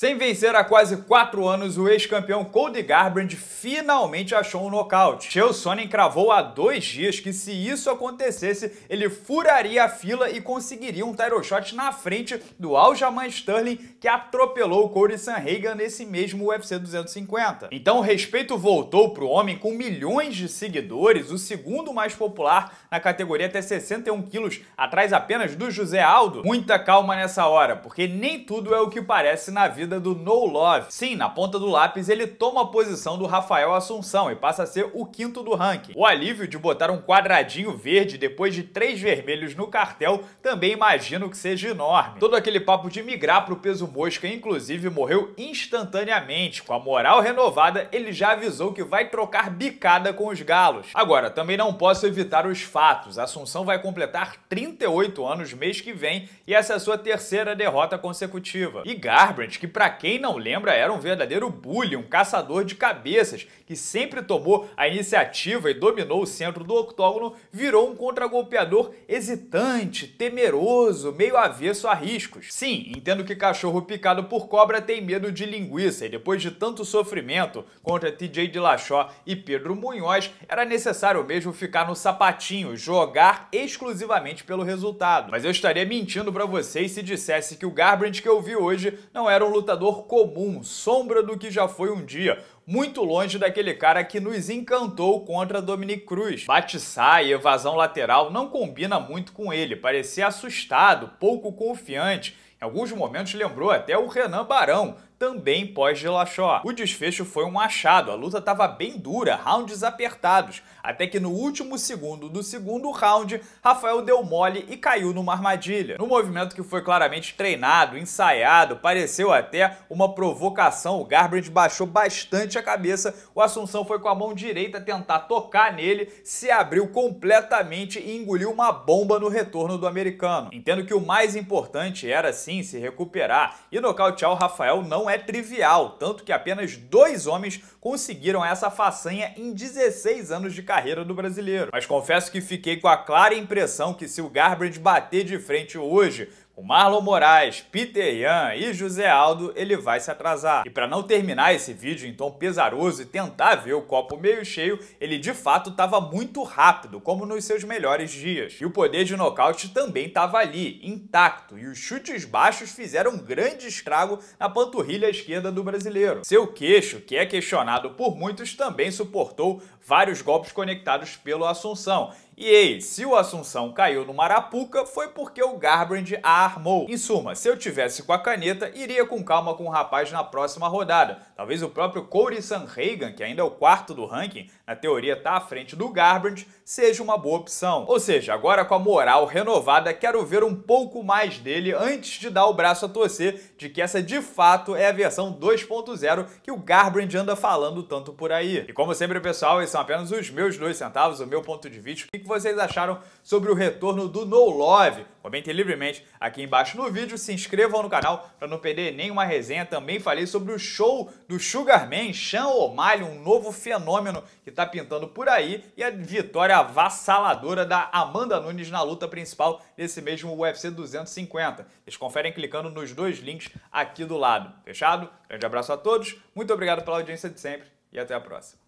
Sem vencer há quase 4 anos, o ex-campeão Cody Garbrandt finalmente achou um nocaute. Chael Sonnen cravou há dois dias que se isso acontecesse, ele furaria a fila e conseguiria um title shot na frente do Aljamain Sterling, que atropelou o Cody Sanhagen nesse mesmo UFC 250. Então o respeito voltou pro homem com milhões de seguidores, o segundo mais popular na categoria até 61 quilos, atrás apenas do José Aldo. Muita calma nessa hora, porque nem tudo é o que parece na vida do No Love. Sim, na ponta do lápis ele toma a posição do Rafael Assunção e passa a ser o quinto do ranking. O alívio de botar um quadradinho verde depois de três vermelhos no cartel também imagino que seja enorme. Todo aquele papo de migrar pro peso mosca inclusive morreu instantaneamente. Com a moral renovada, ele já avisou que vai trocar bicada com os galos. Agora, também não posso evitar os fatos. Assunção vai completar 38 anos mês que vem e essa é a sua terceira derrota consecutiva. E Garbrandt, que para quem não lembra, era um verdadeiro bully, um caçador de cabeças, que sempre tomou a iniciativa e dominou o centro do octógono, virou um contragolpeador hesitante, temeroso, meio avesso a riscos. Sim, entendo que cachorro picado por cobra tem medo de linguiça e depois de tanto sofrimento contra TJ Dilachó e Pedro Munhoz, era necessário mesmo ficar no sapatinho, jogar exclusivamente pelo resultado. Mas eu estaria mentindo para vocês se dissesse que o Garbrandt que eu vi hoje não era um lutador computador comum, sombra do que já foi um dia, muito longe daquele cara que nos encantou contra Dominic Cruz. Bate-sai, evasão lateral, não combina muito com ele, parecia assustado, pouco confiante. Em alguns momentos lembrou até o Renan Barão, também pós-Dilachó. O desfecho foi um achado, a luta estava bem dura, rounds apertados, até que no último segundo do segundo round, Rafael deu mole e caiu numa armadilha. No movimento que foi claramente treinado, ensaiado, pareceu até uma provocação, o Garbrandt baixou bastante a cabeça, o Assunção foi com a mão direita tentar tocar nele, se abriu completamente e engoliu uma bomba no retorno do americano. Entendo que o mais importante era sim se recuperar e nocautear o Rafael não é trivial, tanto que apenas dois homens conseguiram essa façanha em 16 anos de carreira do brasileiro. Mas confesso que fiquei com a clara impressão que se o Garbrandt bater de frente hoje com Marlon Moraes, Peter Ian e José Aldo, ele vai se atrasar. E para não terminar esse vídeo em tom pesaroso e tentar ver o copo meio cheio, ele de fato estava muito rápido, como nos seus melhores dias. E o poder de nocaute também estava ali, intacto, e os chutes baixos fizeram um grande estrago na panturrilha esquerda do brasileiro. Seu queixo, que é questionado por muitos, também suportou vários golpes conectados pelo Assunção. E ei, se o Assunção caiu no Marapuca, foi porque o Garbrandt a armou. Em suma, se eu tivesse com a caneta, iria com calma com o rapaz na próxima rodada. Talvez o próprio Corey Sanhagan, que ainda é o quarto do ranking, na teoria está à frente do Garbrandt, seja uma boa opção. Ou seja, agora com a moral renovada, quero ver um pouco mais dele antes de dar o braço a torcer de que essa de fato é a versão 2.0 que o Garbrandt anda falando tanto por aí. E como sempre, pessoal, esses são apenas os meus dois centavos, o meu ponto de vista. O que vocês acharam sobre o retorno do No Love? Comentem livremente aqui aqui embaixo no vídeo, se inscrevam no canal para não perder nenhuma resenha. Também falei sobre o show do Sugarman, Sean O'Malley, um novo fenômeno que está pintando por aí e a vitória avassaladora da Amanda Nunes na luta principal desse mesmo UFC 250. eles conferem clicando nos dois links aqui do lado. Fechado? Grande abraço a todos, muito obrigado pela audiência de sempre e até a próxima.